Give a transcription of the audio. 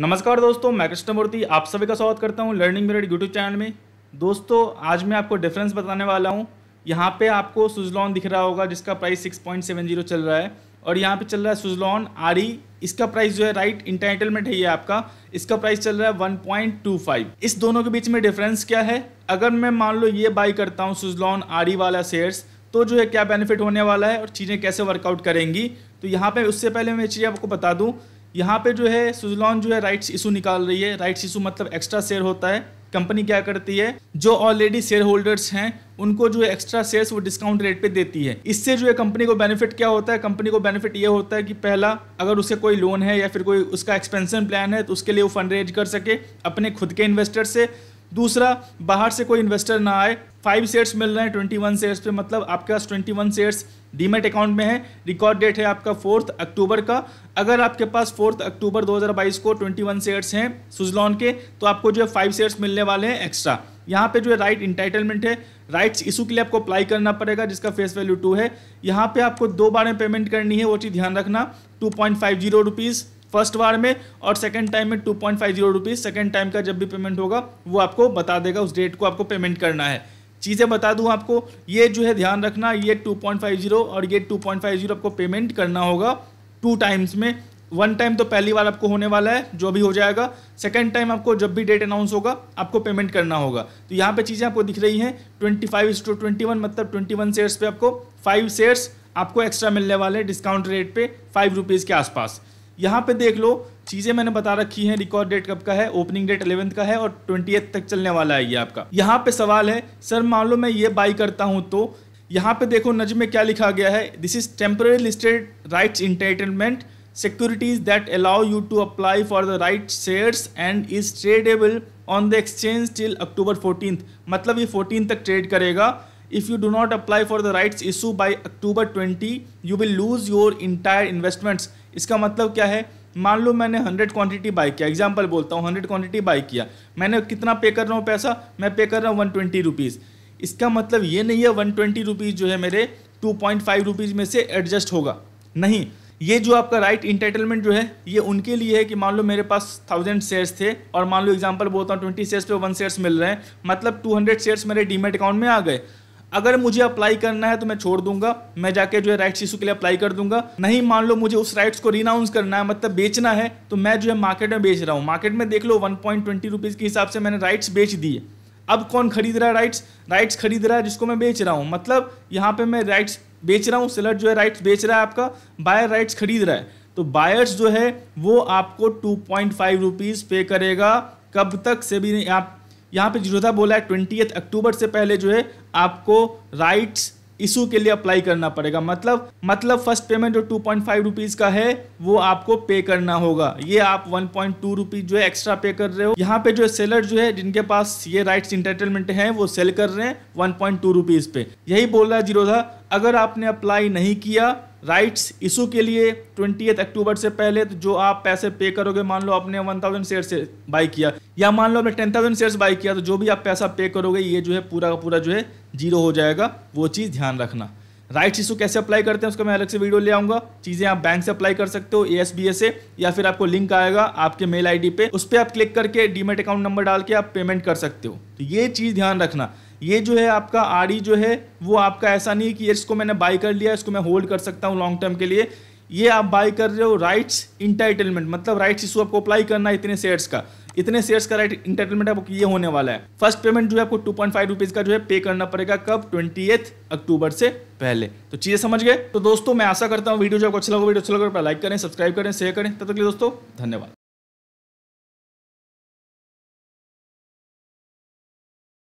नमस्कार दोस्तों मैं कृष्णमूर्ति आप सभी का स्वागत करता हूं लर्निंग मेरेड यूट्यूब चैनल में दोस्तों आज मैं आपको डिफरेंस बताने वाला हूं यहां पे आपको सुजलॉन दिख रहा होगा जिसका प्राइस 6.70 चल रहा है और यहाँ पे चल रहा है सुजलॉन आर e, इसका प्राइस जो है राइट इंटाइटलमेंट है ये आपका इसका प्राइस चल रहा है वन इस दोनों के बीच में डिफरेंस क्या है अगर मैं मान लो ये बाई करता हूँ सुजलॉन आर वाला शेयर्स तो जो है क्या बेनिफिट होने वाला है और चीज़ें कैसे वर्कआउट करेंगी तो यहाँ पर उससे पहले मैं चीज़ आपको बता दूँ यहाँ पे जो है सुजलॉन जो है राइट्स इशू निकाल रही है राइट्स इशू मतलब एक्स्ट्रा शेयर होता है कंपनी क्या करती है जो ऑलरेडी शेयर होल्डर्स हैं उनको जो है एक्स्ट्रा शेयर्स वो डिस्काउंट रेट पे देती है इससे जो है कंपनी को बेनिफिट क्या होता है कंपनी को बेनिफिट ये होता है कि पहला अगर उसे कोई लोन है या फिर कोई उसका एक्सपेंशन प्लान है तो उसके लिए वो फंड रेज कर सके अपने खुद के इन्वेस्टर से दूसरा बाहर से कोई इन्वेस्टर ना आए फाइव शेयर्स मिल रहे हैं ट्वेंटी वन शेयर्स पे मतलब आपके पास twenty one shares demat account में है रिकॉर्ड डेट है आपका फोर्थ अक्टूबर का अगर आपके पास फोर्थ अक्टूबर 2022 को ट्वेंटी वन शेयर्स हैं सुजलॉन के तो आपको जो है फाइव शेयर्स मिलने वाले हैं एक्स्ट्रा यहाँ पे जो है राइट इंटाइटलमेंट है राइट्स इशू के लिए आपको अप्लाई करना पड़ेगा जिसका फेस वैल्यू टू है यहाँ पे आपको दो बार में पेमेंट करनी है वो चीज़ ध्यान रखना two point five zero rupees first बार में और सेकंड टाइम में two point five zero rupees second time का जब भी पेमेंट होगा वो आपको बता देगा उस डेट को आपको पेमेंट करना है चीज़ें बता दूं आपको ये जो है ध्यान रखना ये टू पॉइंट फाइव जीरो और ये टू पॉइंट फाइव जीरो आपको पेमेंट करना होगा टू टाइम्स में वन टाइम तो पहली बार आपको होने वाला है जो भी हो जाएगा सेकेंड टाइम आपको जब भी डेट अनाउंस होगा आपको पेमेंट करना होगा तो यहाँ पर चीज़ें आपको दिख रही हैं twenty five two twenty one मतलब ट्वेंटी वन शेयर्स पे आपको फाइव शेयर्स आपको एक्स्ट्रा मिलने वाले हैं डिस्काउंट रेट पे फाइव रुपीज़ के आसपास यहाँ पे देख लो चीज़ें मैंने बता रखी हैं रिकॉर्ड डेट कब का है ओपनिंग डेट अलेवेंथ का है और ट्वेंटी तक चलने वाला है ये आपका यहाँ पे सवाल है सर मान लो मैं ये बाई करता हूँ तो यहाँ पे देखो नज में क्या लिखा गया है this is temporary listed rights entertainment securities that allow you to apply for the right shares and is tradable on the exchange till October fourteen मतलब ये फोर्टीन तक ट्रेड करेगा if you do not apply for the rights issue by October 20 you will lose your entire investments इसका मतलब क्या है मान लो मैंने 100 क्वांटिटी बाय किया एग्जाम्पल बोलता हूँ 100 क्वांटिटी बाय किया मैंने कितना पे कर रहा हूँ पैसा मैं पे कर रहा हूँ वन ट्वेंटी रुपीज़ इसका मतलब ये नहीं है वन ट्वेंटी रुपीज़ जो है मेरे टू पॉइंट फाइव रुपीज़ में से एडजस्ट होगा नहीं ये जो आपका राइट इंटाइटलमेंट जो है ये उनके लिए है कि मान लो मेरे पास थाउजेंड शेयर्स थे और मान लो एग्जांपल बोलता हूँ ट्वेंटी शेयर्स पे वन शेयर्स मिल रहे हैं मतलब टू हंड्रेड शेयर्स मेरे डीमेट अकाउंट में आ गए अगर मुझे अप्लाई करना है तो मैं छोड़ दूंगा मैं जाके जो है राइट्स इशू के लिए अप्लाई कर दूंगा नहीं मान लो मुझे उस राइट्स को रिनाउंस करना है मतलब बेचना है तो मैं जो है मार्केट में बेच रहा हूँ मार्केट में देख लो वन पॉइंट ट्वेंटी रुपीज़ के हिसाब से मैंने राइट्स बेच दिए अब कौन खरीद रहा है राइट्स राइट्स खरीद रहा है जिसको मैं बेच रहा हूँ मतलब यहाँ पे मैं राइट्स बेच रहा हूँ सेलर जो है राइट्स बेच रहा है आपका बायर राइट्स खरीद रहा है तो बायर्स जो है वो आपको टू पॉइंट फाइव रुपीज़ पे करेगा कब तक से भी नहीं आप यहाँ पे जीरो बोला है ट्वेंटी अक्टूबर से पहले जो है आपको राइट इशू के लिए अप्लाई करना पड़ेगा मतलब मतलब फर्स्ट पेमेंट जो टू पॉइंट फाइव रुपीज का है वो आपको पे करना होगा ये आप वन पॉइंट टू रुपीज जो है एक्स्ट्रा पे कर रहे हो यहाँ पे जो सेलर जो है जिनके पास ये राइट्स इंटरटेनमेंट है वो सेल कर रहे हैं वन पॉइंट टू रुपीज पे यही बोल रहा है जीरोधा अगर आपने अप्लाई नहीं किया राइट्स इशू के लिए ट्वेंटी अक्टूबर से पहले तो जो आप पैसे पे करोगे मान लो आपने वन थाउजेंड शेयर से बाई किया या मान लो आपने टेन थाउजेंड शेयर बाई किया तो जो भी आप पैसा पे करोगे ये जो है पूरा का पूरा जो है जीरो हो जाएगा वो चीज़ ध्यान रखना राइट्स इशू कैसे अप्लाई करते हैं उसका मैं अलग से वीडियो ले आऊंगा चीज़ें आप बैंक से अप्लाई कर सकते हो ए से या फिर आपको लिंक आएगा आपके मेल आई पे उस पर आप क्लिक करके डीमेट अकाउंट नंबर डाल के आप पेमेंट कर सकते हो तो ये चीज़ ध्यान रखना ये जो है आपका आर जो है वो आपका ऐसा नहीं कि इसको मैंने बाई कर लिया इसको मैं होल्ड कर सकता हूँ लॉन्ग टर्म के लिए ये आप बाई कर रहे हो राइट्स इंटाइटलमेंट मतलब राइट्स इशू आपको अप्लाई करना है इतने शेयर्स का इतने शेयर्स का राइट इंटरटेनमेंट आपको ये होने वाला है फर्स्ट पेमेंट जो है आपको टू पॉइंट फाइव रुपीज का जो है पे करना पड़ेगा कब ट्वेंटी अक्टूबर से पहले तो चीजें समझ गए तो दोस्तों मैं आशा करता हूँ वीडियो जो आपको अच्छा लगा वीडियो अच्छा लगा लाइक करें सब्सक्राइब करें शेयर करें तब तक लिए दोस्तों धन्यवाद